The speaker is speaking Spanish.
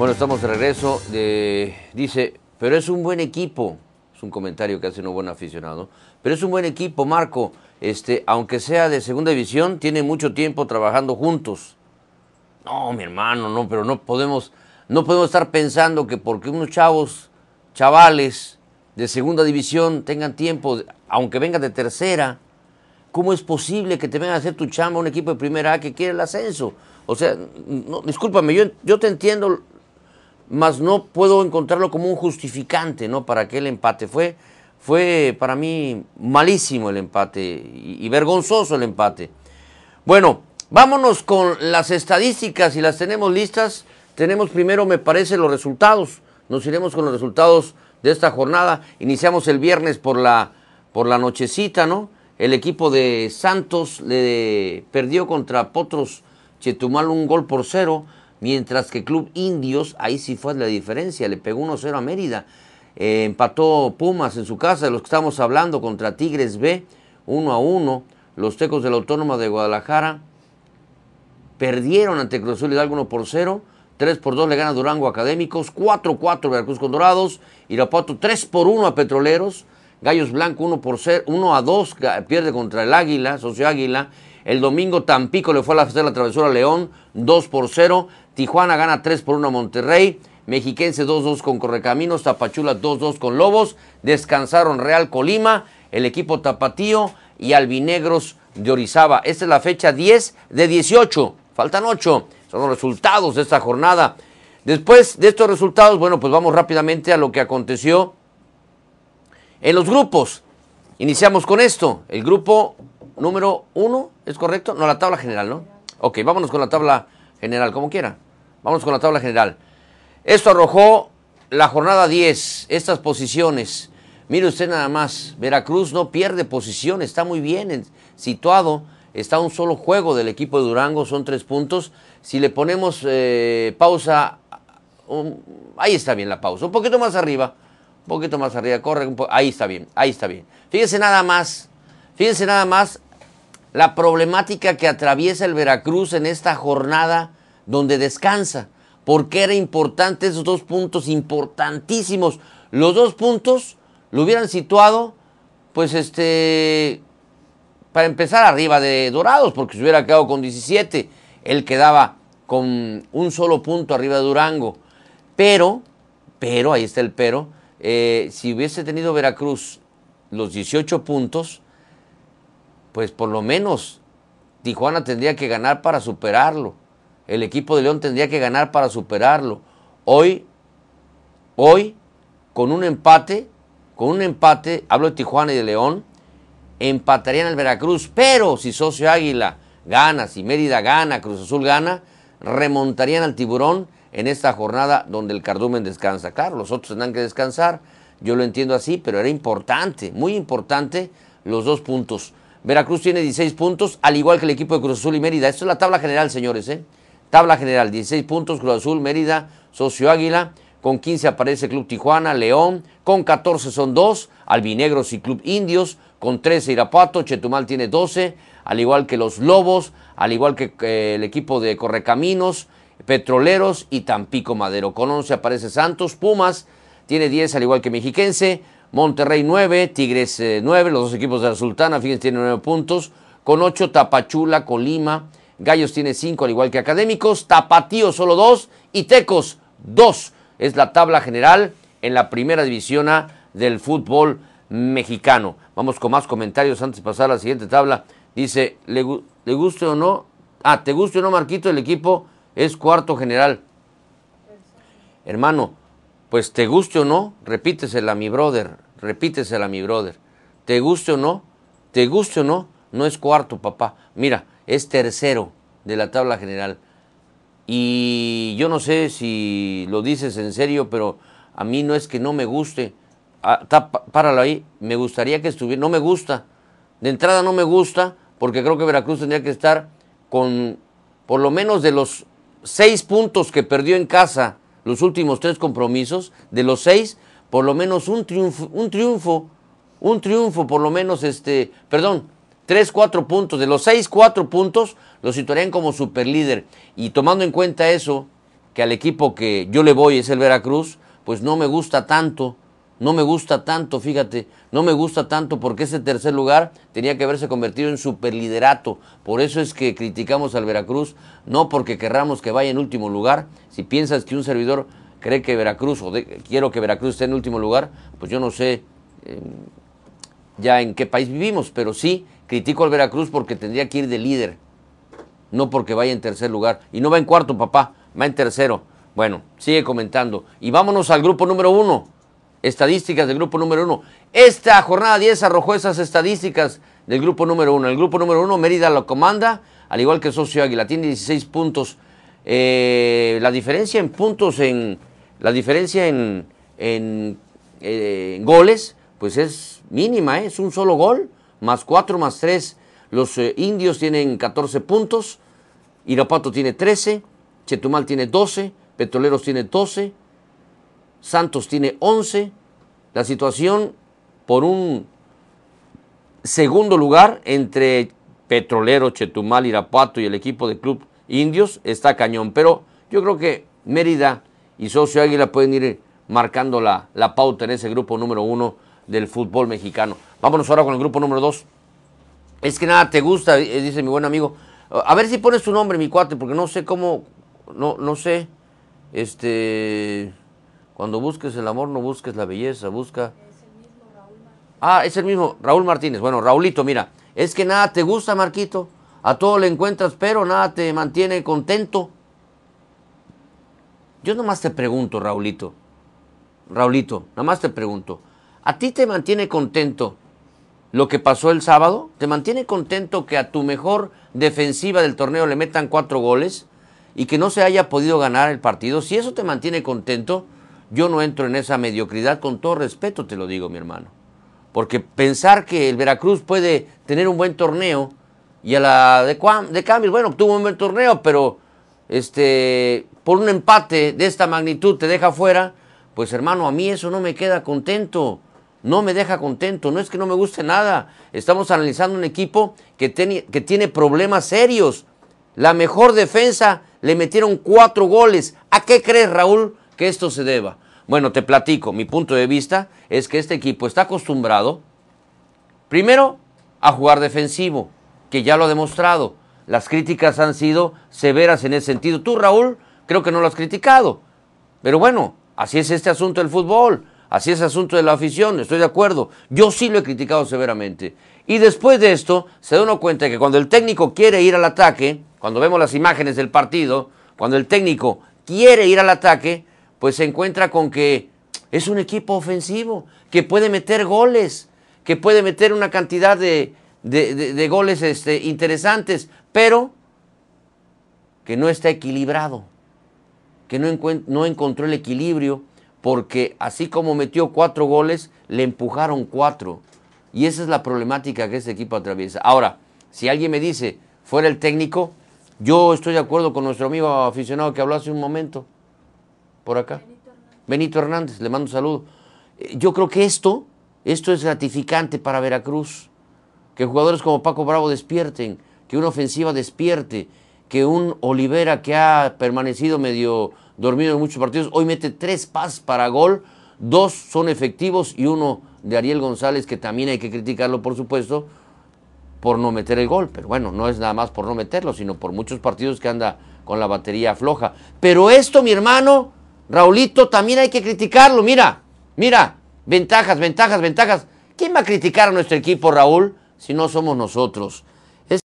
Bueno, estamos de regreso. dice, pero es un buen equipo. Es un comentario que hace un buen aficionado. Pero es un buen equipo, Marco. Este, aunque sea de segunda división, tiene mucho tiempo trabajando juntos. No, mi hermano, no, pero no podemos, no podemos estar pensando que porque unos chavos, chavales de segunda división tengan tiempo, aunque vengan de tercera, ¿cómo es posible que te venga a hacer tu chamba un equipo de primera A que quiere el ascenso? O sea, discúlpame, yo, yo te entiendo mas no puedo encontrarlo como un justificante ¿no? para aquel empate. Fue, fue para mí malísimo el empate y, vergonzoso el empate. Bueno, vámonos con las estadísticas, y las tenemos listas, tenemos primero, me parece, los resultados. Nos iremos con los resultados de esta jornada. Iniciamos el viernes por la, por la nochecita, ¿no? El equipo de Santos le perdió contra Potros Chetumal un gol por cero. Mientras que Club Indios, ahí sí fue la diferencia, le pegó 1-0 a Mérida. Eh, empató Pumas en su casa, de los que estamos hablando, contra Tigres B, 1 1. Los Tecos del Autónoma de Guadalajara perdieron ante Cruz Azul Hidalgo 1 0. 3 por 2 le gana Durango Académicos. 4-4 Veracruz Condorados, Dorados. Irapuato 3 1 a Petroleros. Gallos Blanco 1 0, 1 a 2 pierde contra el Águila, Socio Águila. El domingo Tampico le fue a hacer la travesura a León 2 0. Tijuana gana 3 por 1 a Monterrey. Mexiquense 2-2 con Correcaminos, Tapachula 2-2 con Lobos, descansaron Real Colima, el equipo Tapatío y Albinegros de Orizaba. Esta es la fecha 10 de 18, faltan 8, son los resultados de esta jornada. Después de estos resultados, bueno, pues vamos rápidamente a lo que aconteció en los grupos. Iniciamos con esto, el grupo número 1, ¿es correcto? No, la tabla general, ¿no? Ok, vámonos con la tabla general, como quiera. Vamos con la tabla general. Esto arrojó la jornada 10, estas posiciones. Mire usted nada más, Veracruz no pierde posición, está muy bien situado, está un solo juego del equipo de Durango, son tres puntos. Si le ponemos eh, pausa, ahí está bien la pausa, un poquito más arriba, un poquito más arriba, corre, ahí está bien, ahí está bien. Fíjense nada más, fíjense nada más la problemática que atraviesa el Veracruz en esta jornada donde descansa. Porque era importante esos dos puntos importantísimos? Los dos puntos lo hubieran situado, pues este, para empezar arriba de Dorados, porque se hubiera quedado con 17. Él quedaba con un solo punto arriba de Durango. Pero, pero, ahí está el pero, eh, si hubiese tenido Veracruz los 18 puntos, pues por lo menos Tijuana tendría que ganar para superarlo. El equipo de León tendría que ganar para superarlo. Hoy, hoy, con un empate, con un empate, hablo de Tijuana y de León, empatarían al Veracruz, pero si Socio Águila gana, si Mérida gana, Cruz Azul gana, remontarían al tiburón en esta jornada donde el cardumen descansa. Claro, los otros tendrán que descansar, yo lo entiendo así, pero era importante, muy importante los dos puntos. Veracruz tiene 16 puntos, al igual que el equipo de Cruz Azul y Mérida. Esto es la tabla general, señores. ¿eh? Tabla general, 16 puntos, Cruz Azul, Mérida, Socio Águila. Con 15 aparece Club Tijuana, León. Con 14 son 2, Albinegros y Club Indios. Con 13 Irapuato, Chetumal tiene 12, al igual que los Lobos, al igual que eh, el equipo de Correcaminos, Petroleros y Tampico Madero. Con 11 aparece Santos, Pumas tiene 10, al igual que Mexiquense. Monterrey 9, Tigres 9, eh, los dos equipos de la Sultana, fíjense, tienen 9 puntos, con 8 Tapachula, Colima, Gallos tiene 5 al igual que Académicos, Tapatío solo 2 y Tecos 2. Es la tabla general en la primera división A del fútbol mexicano. Vamos con más comentarios antes de pasar a la siguiente tabla. Dice, ¿le, le guste o no? Ah, ¿te guste o no, Marquito? El equipo es cuarto general. Hermano, pues te guste o no, repítesela mi brother, repítesela mi brother. Te guste o no, te guste o no, no es cuarto, papá. Mira, es tercero de la tabla general. Y yo no sé si lo dices en serio, pero a mí no es que no me guste. Ah, páralo ahí, me gustaría que estuviera, no me gusta. De entrada no me gusta, porque creo que Veracruz tendría que estar con por lo menos de los seis puntos que perdió en casa los últimos tres compromisos, de los seis, por lo menos un triunfo, un triunfo, un triunfo, por lo menos este, perdón, tres, cuatro puntos, de los seis, cuatro puntos, lo situarían como superlíder. Y tomando en cuenta eso, que al equipo que yo le voy es el Veracruz, pues no me gusta tanto no me gusta tanto, fíjate, no me gusta tanto porque ese tercer lugar tenía que haberse convertido en superliderato. Por eso es que criticamos al Veracruz, no porque querramos que vaya en último lugar. Si piensas que un servidor cree que Veracruz, o quiero que Veracruz esté en último lugar, pues yo no sé em, ya en qué país vivimos, pero sí critico al Veracruz porque tendría que ir de líder, no porque vaya en tercer lugar. Y no va en cuarto, papá, va en tercero. Bueno, sigue comentando. Y vámonos al grupo número uno estadísticas del grupo número uno. Esta jornada 10 arrojó esas estadísticas del grupo número uno. El grupo número uno, Mérida lo comanda, al igual que Socio Águila, tiene 16 puntos. Eh, la diferencia en puntos, en la diferencia en, en, eh, goles, pues es mínima, ¿eh? es un solo gol, más 4, más 3. Los indios tienen 14 puntos, Irapato tiene 13, Chetumal tiene 12, Petroleros tiene 12, Santos tiene 11. La situación por un segundo lugar entre Petrolero, Chetumal, Irapuato y el equipo de Club Indios está cañón. Pero yo creo que Mérida y Socio Águila pueden ir marcando la, pauta en ese grupo número uno del fútbol mexicano. Vámonos ahora con el grupo número dos. Es que nada te gusta, eh, dice mi buen amigo. A ver si pones tu nombre, mi cuate, porque no sé cómo, no, no sé, este, cuando busques el amor, no busques la belleza, busca. Ah, es el mismo Raúl Martínez. Bueno, Raulito, mira, es que nada te gusta, Marquito. A todo le encuentras, pero nada te mantiene contento. Yo nomás te pregunto, Raulito. Raulito, nomás te pregunto. ¿A ti te mantiene contento lo que pasó el sábado? ¿Te mantiene contento que a tu mejor defensiva del torneo le metan cuatro goles y que no se haya podido ganar el partido? Si eso te mantiene contento, yo no entro en esa mediocridad, con todo respeto te lo digo, mi hermano. Porque pensar que el Veracruz puede tener un buen torneo y a la de, de bueno, obtuvo un buen torneo, pero este, por un empate de esta magnitud te deja fuera, pues hermano, a mí eso no me queda contento. No me deja contento, no es que no me guste nada. Estamos analizando un equipo que, que tiene problemas serios. La mejor defensa le metieron cuatro goles. ¿A qué crees, Raúl, que esto se deba? Bueno, te platico, mi punto de vista es que este equipo está acostumbrado, primero, a jugar defensivo, que ya lo ha demostrado. Las críticas han sido severas en ese sentido. Tú, Raúl, creo que no lo has criticado. Pero bueno, así es este asunto del fútbol, así es el asunto de la afición, estoy de acuerdo. Yo sí lo he criticado severamente. Y después de esto, se da uno cuenta que cuando el técnico quiere ir al ataque, cuando vemos las imágenes del partido, cuando el técnico quiere ir al ataque, pues se encuentra con que es un equipo ofensivo, que puede meter goles, que puede meter una cantidad de, goles este, interesantes, pero que no está equilibrado, que no, no encontró el equilibrio, porque así como metió cuatro goles, le empujaron cuatro. Y esa es la problemática que ese equipo atraviesa. Ahora, si alguien me dice, fuera el técnico, yo estoy de acuerdo con nuestro amigo aficionado que habló hace un momento por acá. Benito Hernández, le mando un saludo. Eh, yo creo que esto, esto es gratificante para Veracruz. Que jugadores como Paco Bravo despierten, que una ofensiva despierte, que un Olivera que ha permanecido medio dormido en muchos partidos, hoy mete tres pas para gol, dos son efectivos y uno de Ariel González, que también hay que criticarlo, por supuesto, por no meter el gol. Pero bueno, no es nada más por no meterlo, sino por muchos partidos que anda con la batería floja. Pero esto, mi hermano, Raulito también hay que criticarlo, mira, mira, ventajas, ventajas, ventajas. ¿Quién va a criticar a nuestro equipo, Raúl, si no somos nosotros?